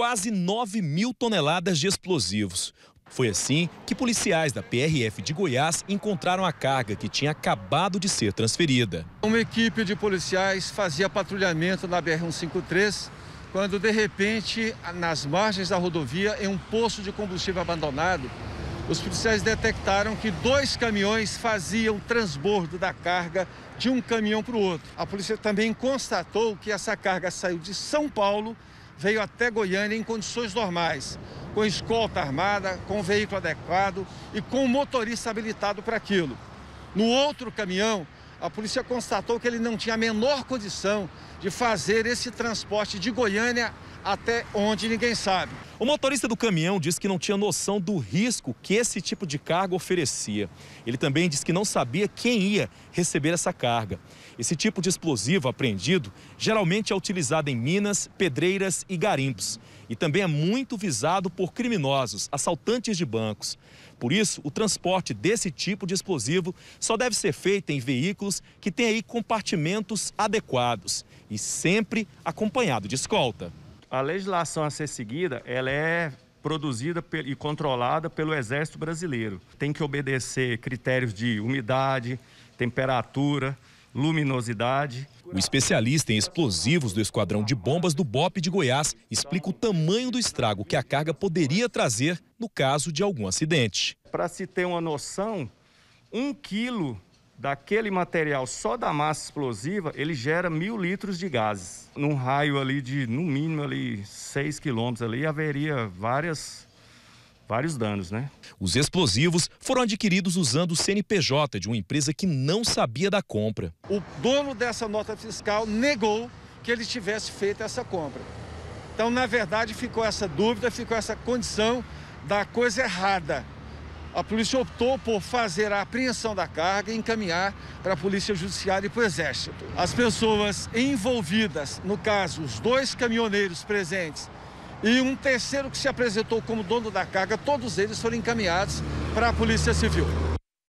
quase 9 mil toneladas de explosivos. Foi assim que policiais da PRF de Goiás encontraram a carga que tinha acabado de ser transferida. Uma equipe de policiais fazia patrulhamento na BR-153 quando, de repente, nas margens da rodovia, em um poço de combustível abandonado, os policiais detectaram que dois caminhões faziam transbordo da carga de um caminhão para o outro. A polícia também constatou que essa carga saiu de São Paulo veio até Goiânia em condições normais, com escolta armada, com veículo adequado e com motorista habilitado para aquilo. No outro caminhão, a polícia constatou que ele não tinha a menor condição de fazer esse transporte de Goiânia até onde ninguém sabe. O motorista do caminhão diz que não tinha noção do risco que esse tipo de carga oferecia. Ele também diz que não sabia quem ia receber essa carga. Esse tipo de explosivo apreendido geralmente é utilizado em minas, pedreiras e garimpos. E também é muito visado por criminosos, assaltantes de bancos. Por isso, o transporte desse tipo de explosivo só deve ser feito em veículos que têm aí compartimentos adequados e sempre acompanhado de escolta a legislação a ser seguida, ela é produzida e controlada pelo Exército Brasileiro. Tem que obedecer critérios de umidade, temperatura, luminosidade. O especialista em explosivos do Esquadrão de Bombas do BOP de Goiás explica o tamanho do estrago que a carga poderia trazer no caso de algum acidente. Para se ter uma noção, um quilo daquele material só da massa explosiva, ele gera mil litros de gases. Num raio ali de, no mínimo, ali seis quilômetros ali, haveria várias vários danos, né? Os explosivos foram adquiridos usando o CNPJ de uma empresa que não sabia da compra. O dono dessa nota fiscal negou que ele tivesse feito essa compra. Então, na verdade, ficou essa dúvida, ficou essa condição da coisa errada a polícia optou por fazer a apreensão da carga e encaminhar para a Polícia Judiciária e para o Exército. As pessoas envolvidas, no caso, os dois caminhoneiros presentes e um terceiro que se apresentou como dono da carga, todos eles foram encaminhados para a Polícia Civil.